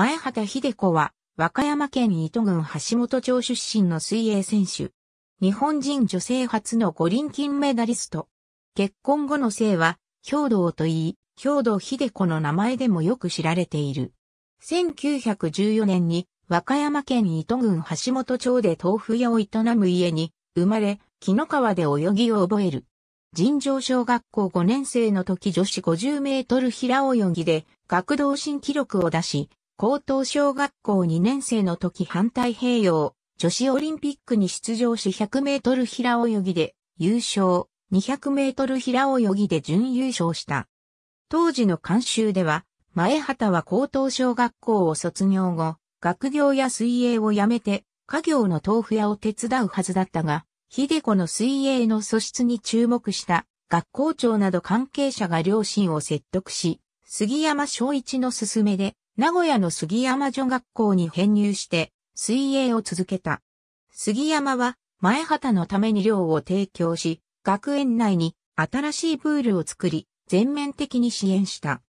前畑秀子は、和歌山県伊郡橋本町出身の水泳選手。日本人女性初の五輪金メダリスト。結婚後の姓は、兵道と言い、兵道秀子の名前でもよく知られている。1914年に、和歌山県伊郡橋本町で豆腐屋を営む家に、生まれ、木の川で泳ぎを覚える。尋常小学校5年生の時女子50メートル平泳ぎで学童新記録を出し、高等小学校2年生の時反対平洋、女子オリンピックに出場し100メートル平泳ぎで優勝、200メートル平泳ぎで準優勝した。当時の監修では、前畑は高等小学校を卒業後、学業や水泳をやめて、家業の豆腐屋を手伝うはずだったが、秀子の水泳の素質に注目した学校長など関係者が両親を説得し、杉山昭一の勧めで名古屋の杉山女学校に編入して、水泳を続けた。杉山は、前畑のために寮を提供し、学園内に新しいプールを作り、全面的に支援した。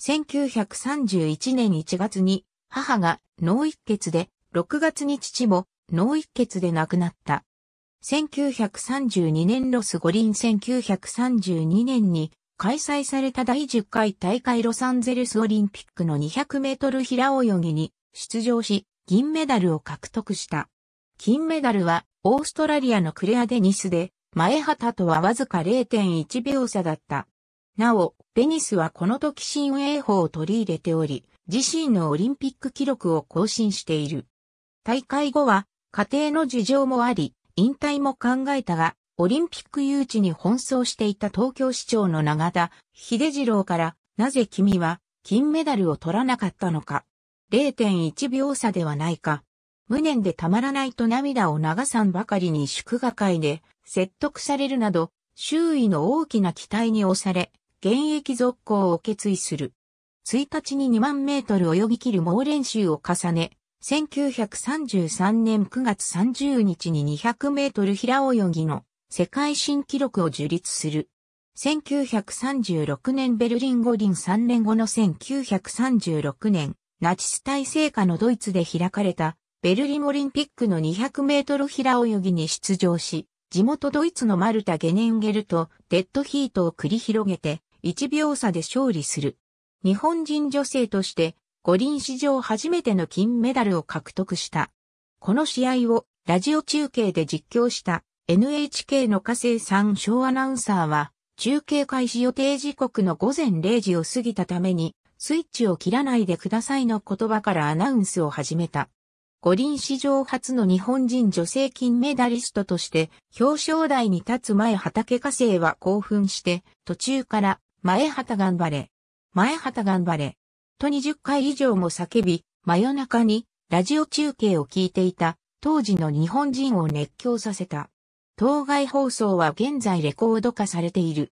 1931年1月に、母が脳一血で、6月に父も脳一血で亡くなった。1932年ロス五輪1932年に開催された第10回大会ロサンゼルスオリンピックの200メートル平泳ぎに出場し、銀メダルを獲得した。金メダルは、オーストラリアのクレア・デニスで、前畑とはわずか0.1秒差だった。なお、デニスはこの時新泳法を取り入れており、自身のオリンピック記録を更新している。大会後は、家庭の事情もあり、引退も考えたが、オリンピック誘致に奔走していた東京市長の永田秀次郎から、なぜ君は金メダルを取らなかったのか。0.1秒差ではないか。無念でたまらないと涙を流さんばかりに祝賀会で説得されるなど、周囲の大きな期待に押され、現役続行を決意する。1日に2万メートル泳ぎ切る猛練習を重ね、1933年9月30日に200メートル平泳ぎの世界新記録を樹立する。1936年ベルリン五輪3年後の1936年、ナチス体制下のドイツで開かれたベルリンオリンピックの200メートル平泳ぎに出場し、地元ドイツのマルタ・ゲネンゲルとデッドヒートを繰り広げて1秒差で勝利する。日本人女性として五輪史上初めての金メダルを獲得した。この試合をラジオ中継で実況した NHK の火星3小アナウンサーは、中継開始予定時刻の午前0時を過ぎたために、スイッチを切らないでくださいの言葉からアナウンスを始めた。五輪史上初の日本人女性金メダリストとして表彰台に立つ前畑火星は興奮して途中から前畑頑張れ、前畑頑張れ、と20回以上も叫び真夜中にラジオ中継を聞いていた当時の日本人を熱狂させた。当該放送は現在レコード化されている。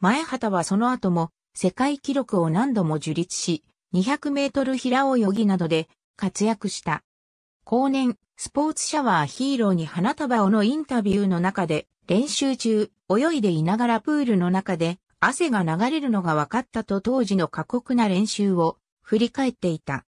前畑はその後も世界記録を何度も樹立し、200メートル平泳ぎなどで活躍した。後年、スポーツシャワーヒーローに花束をのインタビューの中で、練習中、泳いでいながらプールの中で汗が流れるのが分かったと当時の過酷な練習を振り返っていた。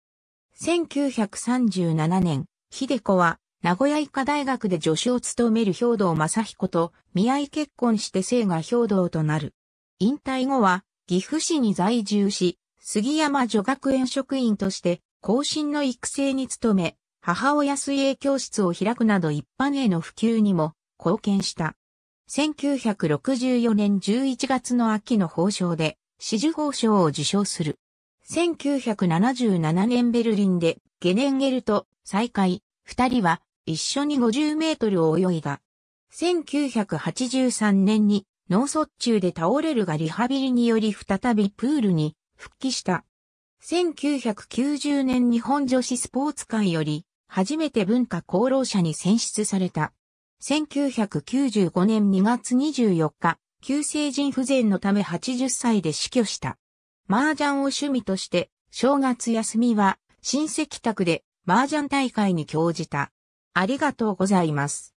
1937年、秀子は名古屋医科大学で助手を務める兵道正彦と見合い結婚して生が兵道となる。引退後は岐阜市に在住し、杉山女学園職員として後進の育成に努め、母親水泳教室を開くなど一般への普及にも貢献した。1964年11月の秋の報奨で、紫綬褒章を受賞する。1977年ベルリンでゲネンゲルと再会、二人は一緒に50メートルを泳いだ。1983年に脳卒中で倒れるがリハビリにより再びプールに復帰した。1990年日本女子スポーツ界より初めて文化功労者に選出された。1995年2月24日、急性腎不全のため80歳で死去した。麻雀を趣味として、正月休みは親戚宅で麻雀大会に興じた。ありがとうございます。